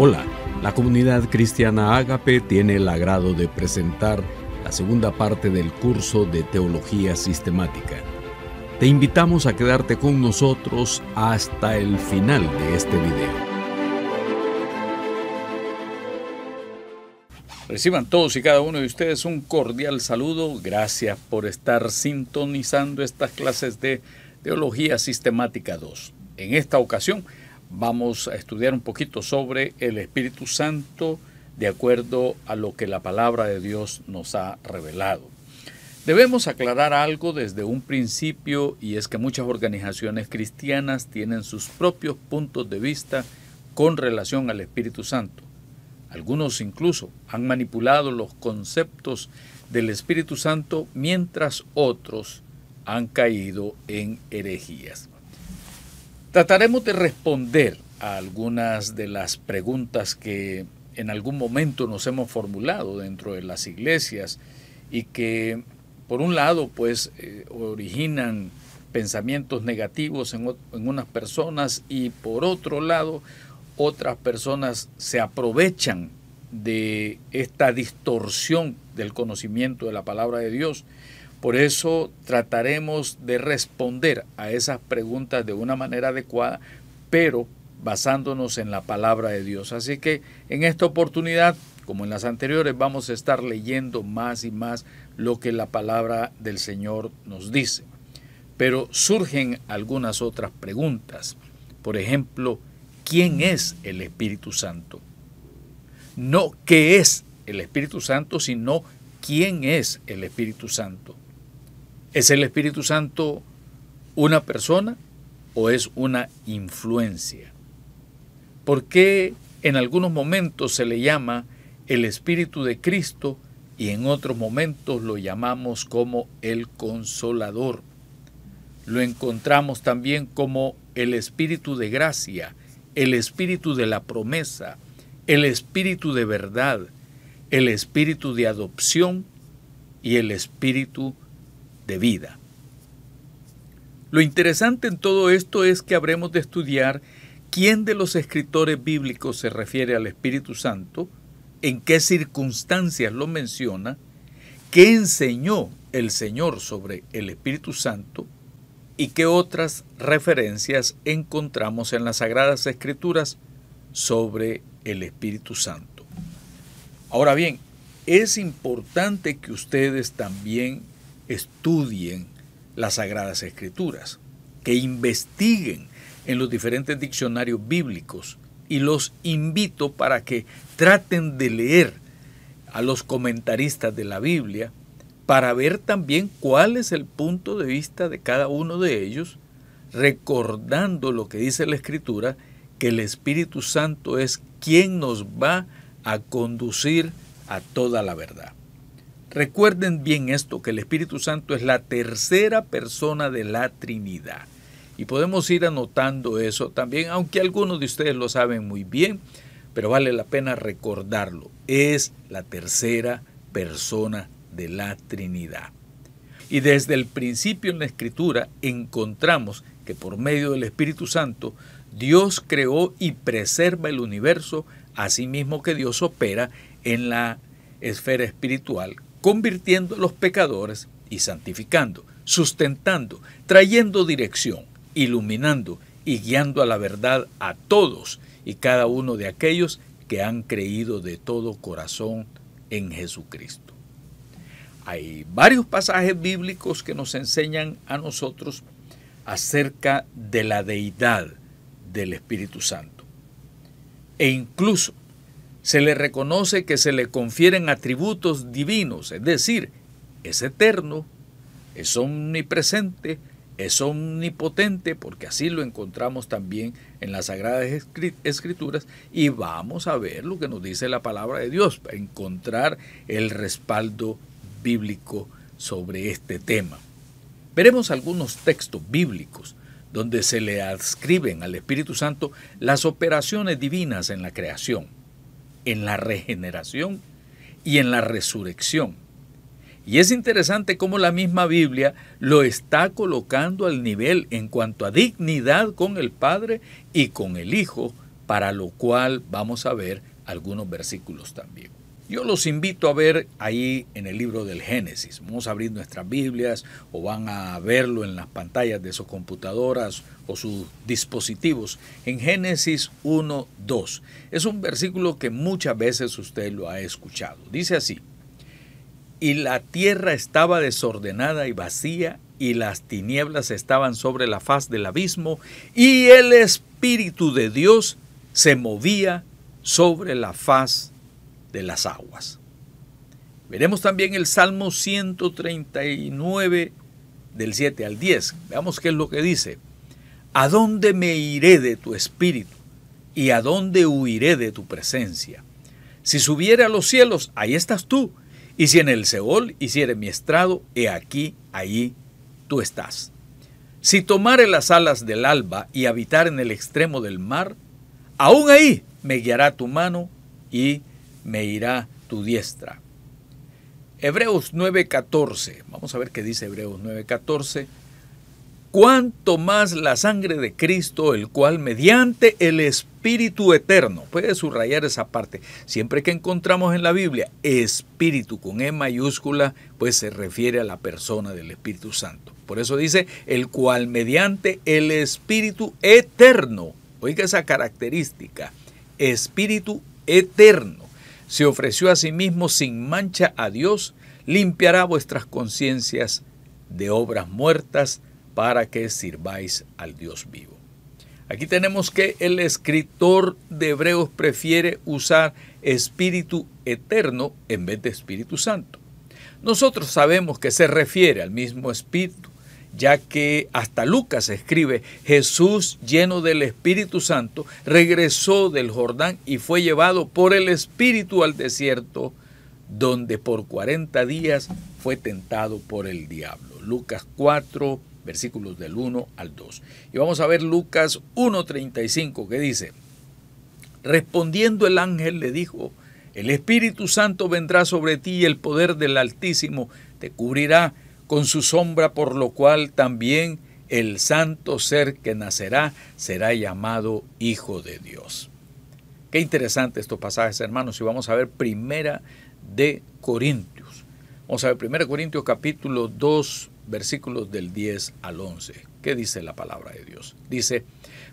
Hola, la comunidad cristiana Ágape tiene el agrado de presentar la segunda parte del curso de Teología Sistemática. Te invitamos a quedarte con nosotros hasta el final de este video. Reciban todos y cada uno de ustedes un cordial saludo. Gracias por estar sintonizando estas clases de Teología Sistemática 2. En esta ocasión vamos a estudiar un poquito sobre el Espíritu Santo de acuerdo a lo que la palabra de Dios nos ha revelado. Debemos aclarar algo desde un principio y es que muchas organizaciones cristianas tienen sus propios puntos de vista con relación al Espíritu Santo. Algunos incluso han manipulado los conceptos del Espíritu Santo mientras otros han caído en herejías. Trataremos de responder a algunas de las preguntas que en algún momento nos hemos formulado dentro de las iglesias y que por un lado pues eh, originan pensamientos negativos en, unas personas y por otro lado otras personas se aprovechan de esta distorsión del conocimiento de la palabra de Dios por eso trataremos de responder a esas preguntas de una manera adecuada, pero basándonos en la palabra de Dios. Así que en esta oportunidad, como en las anteriores, vamos a estar leyendo más y más lo que la palabra del Señor nos dice. Pero surgen algunas otras preguntas. Por ejemplo, ¿quién es el Espíritu Santo? No qué es el Espíritu Santo, sino quién es el Espíritu Santo. ¿Es el Espíritu Santo una persona o es una influencia? Porque en algunos momentos se le llama el Espíritu de Cristo y en otros momentos lo llamamos como el Consolador? Lo encontramos también como el Espíritu de gracia, el Espíritu de la promesa, el Espíritu de verdad, el Espíritu de adopción y el Espíritu de de vida. Lo interesante en todo esto es que habremos de estudiar quién de los escritores bíblicos se refiere al Espíritu Santo, en qué circunstancias lo menciona, qué enseñó el Señor sobre el Espíritu Santo y qué otras referencias encontramos en las Sagradas Escrituras sobre el Espíritu Santo. Ahora bien, es importante que ustedes también estudien las Sagradas Escrituras, que investiguen en los diferentes diccionarios bíblicos y los invito para que traten de leer a los comentaristas de la Biblia para ver también cuál es el punto de vista de cada uno de ellos, recordando lo que dice la Escritura, que el Espíritu Santo es quien nos va a conducir a toda la verdad. Recuerden bien esto, que el Espíritu Santo es la tercera persona de la Trinidad. Y podemos ir anotando eso también, aunque algunos de ustedes lo saben muy bien, pero vale la pena recordarlo. Es la tercera persona de la Trinidad. Y desde el principio en la Escritura encontramos que por medio del Espíritu Santo Dios creó y preserva el universo, así mismo que Dios opera en la esfera espiritual convirtiendo a los pecadores y santificando, sustentando, trayendo dirección, iluminando y guiando a la verdad a todos y cada uno de aquellos que han creído de todo corazón en Jesucristo. Hay varios pasajes bíblicos que nos enseñan a nosotros acerca de la deidad del Espíritu Santo. E incluso se le reconoce que se le confieren atributos divinos, es decir, es eterno, es omnipresente, es omnipotente, porque así lo encontramos también en las Sagradas Escrituras, y vamos a ver lo que nos dice la palabra de Dios, para encontrar el respaldo bíblico sobre este tema. Veremos algunos textos bíblicos donde se le adscriben al Espíritu Santo las operaciones divinas en la creación en la regeneración y en la resurrección. Y es interesante cómo la misma Biblia lo está colocando al nivel en cuanto a dignidad con el Padre y con el Hijo, para lo cual vamos a ver algunos versículos también. Yo los invito a ver ahí en el libro del Génesis. Vamos a abrir nuestras Biblias o van a verlo en las pantallas de sus computadoras o sus dispositivos. En Génesis 1, 2. Es un versículo que muchas veces usted lo ha escuchado. Dice así. Y la tierra estaba desordenada y vacía y las tinieblas estaban sobre la faz del abismo y el Espíritu de Dios se movía sobre la faz del de las aguas. Veremos también el Salmo 139 del 7 al 10. Veamos qué es lo que dice. ¿A dónde me iré de tu espíritu? ¿Y a dónde huiré de tu presencia? Si subiere a los cielos, ahí estás tú. Y si en el Seol hiciere mi estrado, he aquí, allí tú estás. Si tomare las alas del alba y habitar en el extremo del mar, aún ahí me guiará tu mano y me irá tu diestra. Hebreos 9:14. Vamos a ver qué dice Hebreos 9:14. Cuanto más la sangre de Cristo, el cual mediante el Espíritu Eterno, puede subrayar esa parte, siempre que encontramos en la Biblia Espíritu con E mayúscula, pues se refiere a la persona del Espíritu Santo. Por eso dice, el cual mediante el Espíritu Eterno, oiga esa característica, Espíritu Eterno se ofreció a sí mismo sin mancha a Dios, limpiará vuestras conciencias de obras muertas para que sirváis al Dios vivo. Aquí tenemos que el escritor de Hebreos prefiere usar Espíritu Eterno en vez de Espíritu Santo. Nosotros sabemos que se refiere al mismo Espíritu, ya que hasta Lucas escribe, Jesús lleno del Espíritu Santo regresó del Jordán y fue llevado por el Espíritu al desierto, donde por 40 días fue tentado por el diablo. Lucas 4, versículos del 1 al 2. Y vamos a ver Lucas 1.35 que dice, respondiendo el ángel le dijo, el Espíritu Santo vendrá sobre ti y el poder del Altísimo te cubrirá con su sombra, por lo cual también el santo ser que nacerá será llamado Hijo de Dios. Qué interesante estos pasajes, hermanos. Y vamos a ver primera de Corintios. Vamos a ver primera de Corintios capítulo 2, versículos del 10 al 11. ¿Qué dice la palabra de Dios? Dice,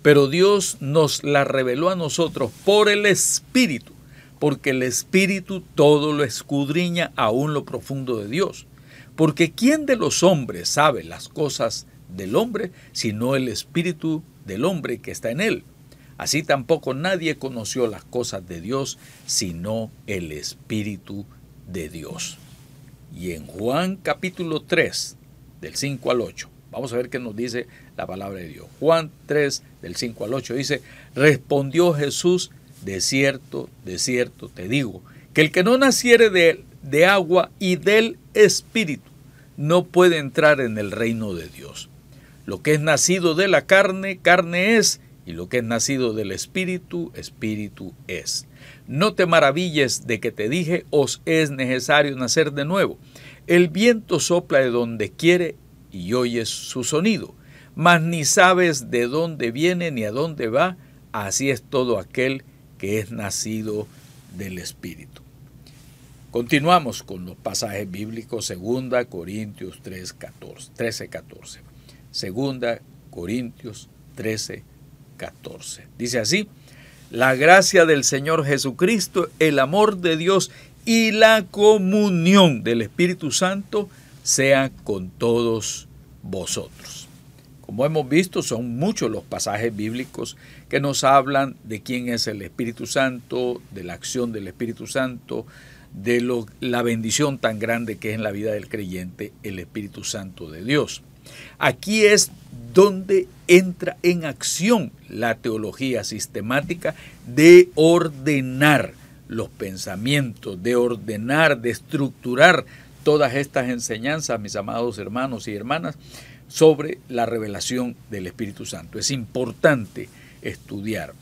pero Dios nos la reveló a nosotros por el Espíritu, porque el Espíritu todo lo escudriña aún lo profundo de Dios porque ¿quién de los hombres sabe las cosas del hombre sino el espíritu del hombre que está en él? Así tampoco nadie conoció las cosas de Dios sino el espíritu de Dios. Y en Juan capítulo 3, del 5 al 8, vamos a ver qué nos dice la palabra de Dios. Juan 3, del 5 al 8 dice, respondió Jesús, de cierto, de cierto te digo, que el que no naciere de, de agua y del espíritu no puede entrar en el reino de Dios. Lo que es nacido de la carne, carne es, y lo que es nacido del espíritu, espíritu es. No te maravilles de que te dije, os es necesario nacer de nuevo. El viento sopla de donde quiere y oyes su sonido, mas ni sabes de dónde viene ni a dónde va, así es todo aquel que es nacido del espíritu. Continuamos con los pasajes bíblicos, 2 Corintios 3, 14, 13, 14. 2 Corintios 13, 14. Dice así, la gracia del Señor Jesucristo, el amor de Dios y la comunión del Espíritu Santo sea con todos vosotros. Como hemos visto, son muchos los pasajes bíblicos que nos hablan de quién es el Espíritu Santo, de la acción del Espíritu Santo, de la bendición tan grande que es en la vida del creyente el Espíritu Santo de Dios. Aquí es donde entra en acción la teología sistemática de ordenar los pensamientos, de ordenar, de estructurar todas estas enseñanzas, mis amados hermanos y hermanas, sobre la revelación del Espíritu Santo. Es importante estudiar.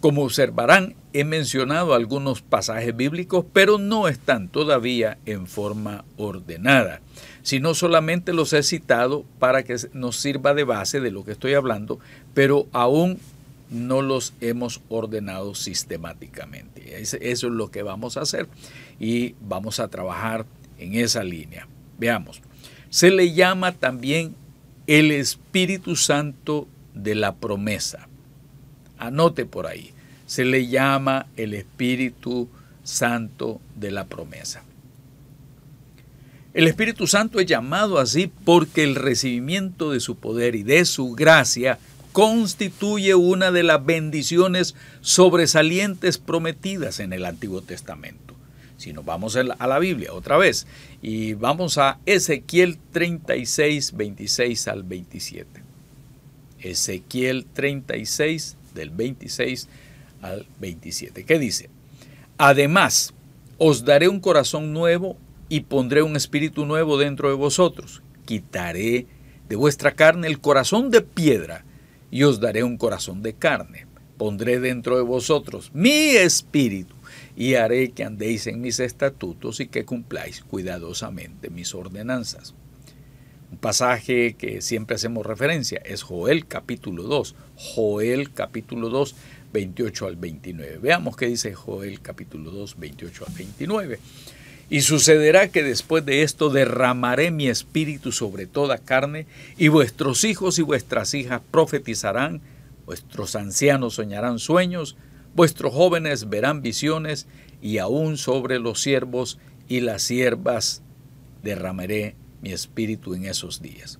Como observarán, he mencionado algunos pasajes bíblicos, pero no están todavía en forma ordenada, sino solamente los he citado para que nos sirva de base de lo que estoy hablando, pero aún no los hemos ordenado sistemáticamente. Eso es lo que vamos a hacer y vamos a trabajar en esa línea. Veamos, se le llama también el Espíritu Santo de la promesa. Anote por ahí. Se le llama el Espíritu Santo de la promesa. El Espíritu Santo es llamado así porque el recibimiento de su poder y de su gracia constituye una de las bendiciones sobresalientes prometidas en el Antiguo Testamento. Si nos vamos a la Biblia otra vez y vamos a Ezequiel 36, 26 al 27. Ezequiel 36, del 26 al 27, que dice, además, os daré un corazón nuevo y pondré un espíritu nuevo dentro de vosotros. Quitaré de vuestra carne el corazón de piedra y os daré un corazón de carne. Pondré dentro de vosotros mi espíritu y haré que andéis en mis estatutos y que cumpláis cuidadosamente mis ordenanzas. Un pasaje que siempre hacemos referencia es Joel capítulo 2. Joel capítulo 2, 28 al 29. Veamos qué dice Joel capítulo 2, 28 al 29. Y sucederá que después de esto derramaré mi espíritu sobre toda carne, y vuestros hijos y vuestras hijas profetizarán, vuestros ancianos soñarán sueños, vuestros jóvenes verán visiones, y aún sobre los siervos y las siervas derramaré mi espíritu en esos días.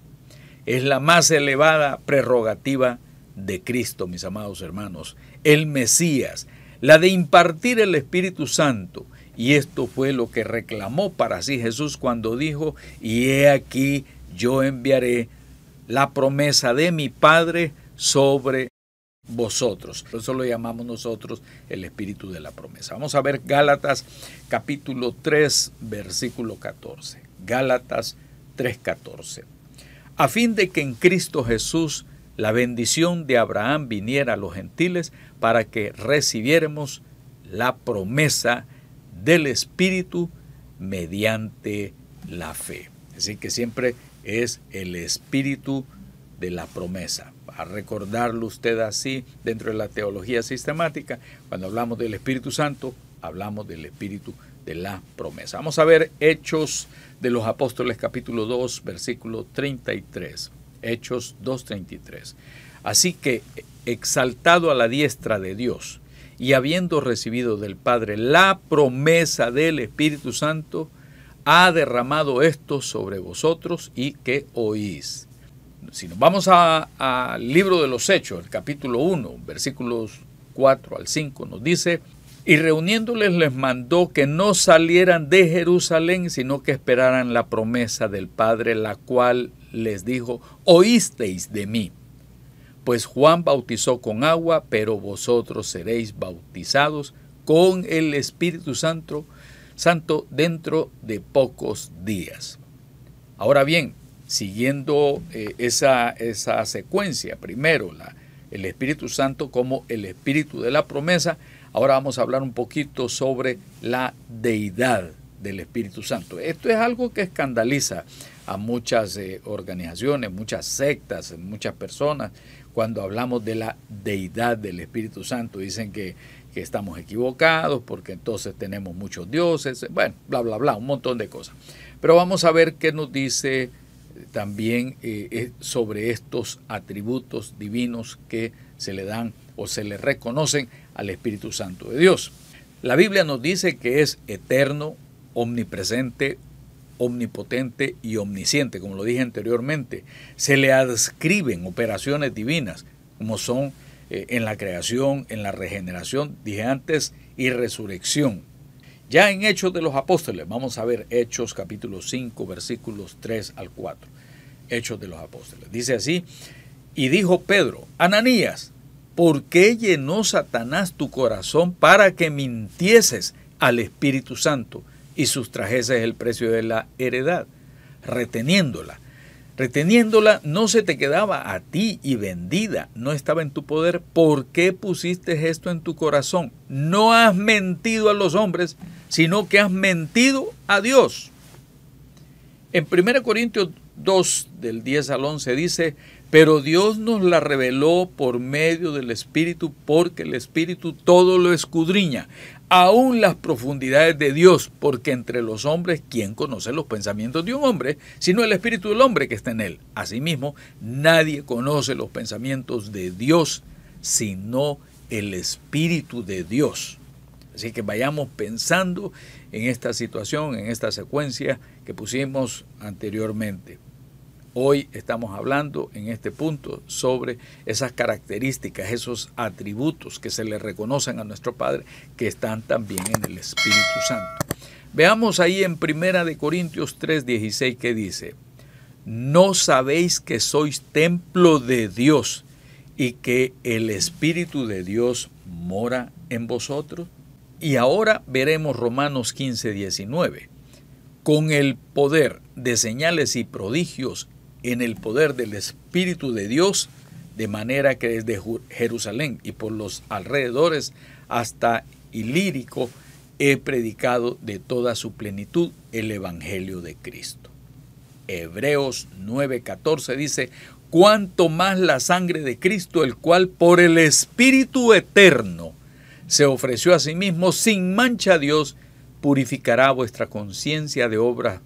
Es la más elevada prerrogativa de Cristo, mis amados hermanos, el Mesías, la de impartir el Espíritu Santo. Y esto fue lo que reclamó para sí Jesús cuando dijo, y he aquí yo enviaré la promesa de mi Padre sobre vosotros. Por eso lo llamamos nosotros el espíritu de la promesa. Vamos a ver Gálatas capítulo 3, versículo 14. Gálatas 3:14, a fin de que en Cristo Jesús la bendición de Abraham viniera a los gentiles para que recibiéramos la promesa del Espíritu mediante la fe. Así que siempre es el Espíritu de la promesa. A recordarlo usted así dentro de la teología sistemática, cuando hablamos del Espíritu Santo, hablamos del Espíritu Santo la promesa. Vamos a ver Hechos de los Apóstoles capítulo 2, versículo 33. Hechos 2.33. Así que, exaltado a la diestra de Dios y habiendo recibido del Padre la promesa del Espíritu Santo, ha derramado esto sobre vosotros y que oís. Si nos vamos al libro de los Hechos, el capítulo 1, versículos 4 al 5, nos dice, y reuniéndoles les mandó que no salieran de Jerusalén, sino que esperaran la promesa del Padre, la cual les dijo, oísteis de mí. Pues Juan bautizó con agua, pero vosotros seréis bautizados con el Espíritu Santo, Santo dentro de pocos días. Ahora bien, siguiendo eh, esa, esa secuencia, primero el Espíritu Santo como el Espíritu de la promesa, Ahora vamos a hablar un poquito sobre la deidad del Espíritu Santo. Esto es algo que escandaliza a muchas eh, organizaciones, muchas sectas, muchas personas. Cuando hablamos de la deidad del Espíritu Santo, dicen que, estamos equivocados porque entonces tenemos muchos dioses, bueno, bla, bla, bla, un montón de cosas. Pero vamos a ver qué nos dice eh, también eh, sobre estos atributos divinos que se le dan o se le reconocen al Espíritu Santo de Dios. La Biblia nos dice que es eterno, omnipresente, omnipotente y omnisciente, como lo dije anteriormente. Se le adscriben operaciones divinas, como son eh, en la creación, en la regeneración, dije antes, y resurrección. Ya en Hechos de los Apóstoles, vamos a ver Hechos capítulo 5, versículos 3 al 4. Hechos de los Apóstoles. Dice así, y dijo Pedro, Ananías, ¿Por qué llenó Satanás tu corazón para que mintieses al Espíritu Santo y sustrajeses el precio de la heredad, reteniéndola? Reteniéndola no se te quedaba a ti y vendida, no estaba en tu poder. ¿Por qué pusiste esto en tu corazón? No has mentido a los hombres, sino que has mentido a Dios. En 1 Corintios 2 del 10 al 11 dice, pero Dios nos la reveló por medio del Espíritu, porque el Espíritu todo lo escudriña, aún las profundidades de Dios, porque entre los hombres, ¿quién conoce los pensamientos de un hombre, sino el Espíritu del hombre que está en él? Asimismo, nadie conoce los pensamientos de Dios, sino el Espíritu de Dios. Así que vayamos pensando en esta situación, en esta secuencia que pusimos anteriormente. Hoy estamos hablando en este punto sobre esas características, esos atributos que se le reconocen a nuestro Padre que están también en el Espíritu Santo. Veamos ahí en Primera de Corintios 3:16 que dice, "No sabéis que sois templo de Dios y que el espíritu de Dios mora en vosotros." Y ahora veremos Romanos 15:19. Con el poder de señales y prodigios en el poder del Espíritu de Dios, de manera que desde Jerusalén y por los alrededores hasta Ilírico he predicado de toda su plenitud el Evangelio de Cristo. Hebreos 9:14 dice, cuanto más la sangre de Cristo, el cual por el Espíritu eterno se ofreció a sí mismo sin mancha a Dios, purificará vuestra conciencia de obras,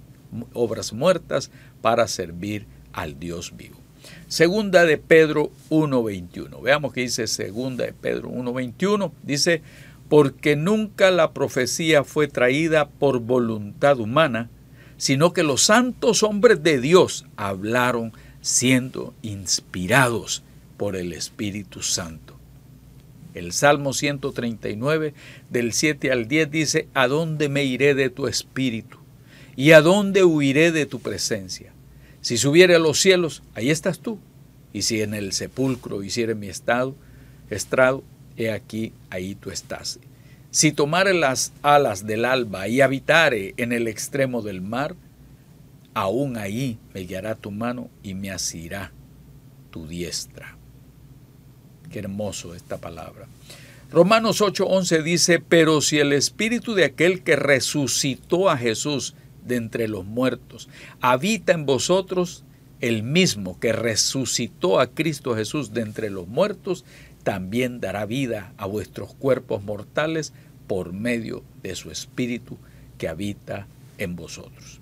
obras muertas para servir al Dios vivo. Segunda de Pedro 1.21. Veamos qué dice segunda de Pedro 1.21. Dice, porque nunca la profecía fue traída por voluntad humana, sino que los santos hombres de Dios hablaron siendo inspirados por el Espíritu Santo. El Salmo 139 del 7 al 10 dice, ¿A dónde me iré de tu espíritu? ¿Y a dónde huiré de tu presencia? Si subiere a los cielos, ahí estás tú. Y si en el sepulcro hiciere mi estado, estrado, he aquí, ahí tú estás. Si tomare las alas del alba y habitare en el extremo del mar, aún ahí me guiará tu mano y me asirá tu diestra. Qué hermoso esta palabra. Romanos 8:11 dice, pero si el espíritu de aquel que resucitó a Jesús de entre los muertos. Habita en vosotros el mismo que resucitó a Cristo Jesús de entre los muertos, también dará vida a vuestros cuerpos mortales por medio de su Espíritu que habita en vosotros.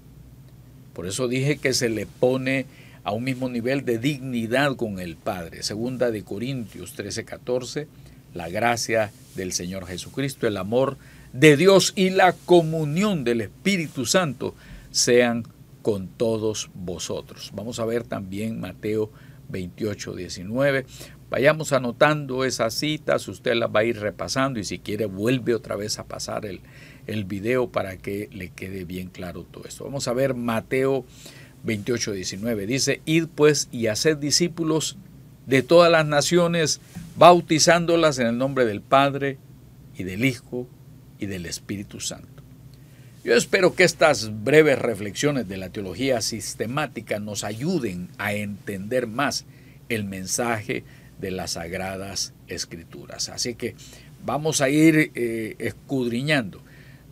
Por eso dije que se le pone a un mismo nivel de dignidad con el Padre. Segunda de Corintios 13:14, la gracia del Señor Jesucristo, el amor de Dios y la comunión del Espíritu Santo sean con todos vosotros. Vamos a ver también Mateo 28, 19. Vayamos anotando esas citas, usted las va a ir repasando y si quiere vuelve otra vez a pasar el, el video para que le quede bien claro todo esto. Vamos a ver Mateo 28, 19. Dice, id pues y haced discípulos de todas las naciones, bautizándolas en el nombre del Padre y del Hijo y del Espíritu Santo. Yo espero que estas breves reflexiones de la teología sistemática nos ayuden a entender más el mensaje de las sagradas escrituras. Así que vamos a ir eh, escudriñando.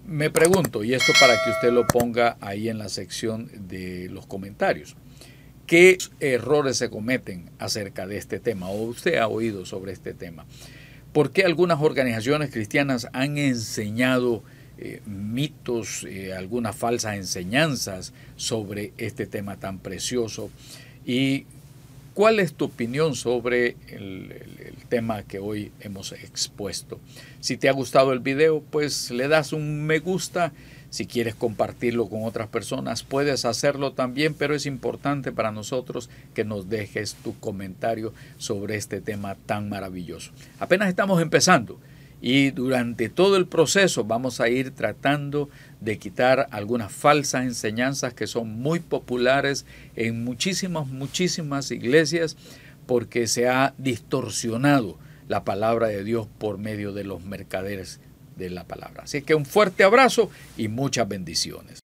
Me pregunto, y esto para que usted lo ponga ahí en la sección de los comentarios, ¿qué errores se cometen acerca de este tema? ¿O usted ha oído sobre este tema? por qué algunas organizaciones cristianas han enseñado eh, mitos, eh, algunas falsas enseñanzas sobre este tema tan precioso. ¿Y cuál es tu opinión sobre el, el, tema que hoy hemos expuesto? Si te ha gustado el video, pues le das un me gusta si quieres compartirlo con otras personas, puedes hacerlo también, pero es importante para nosotros que nos dejes tu comentario sobre este tema tan maravilloso. Apenas estamos empezando y durante todo el proceso vamos a ir tratando de quitar algunas falsas enseñanzas que son muy populares en muchísimas, muchísimas iglesias porque se ha distorsionado la palabra de Dios por medio de los mercaderes de la palabra. Así que un fuerte abrazo y muchas bendiciones.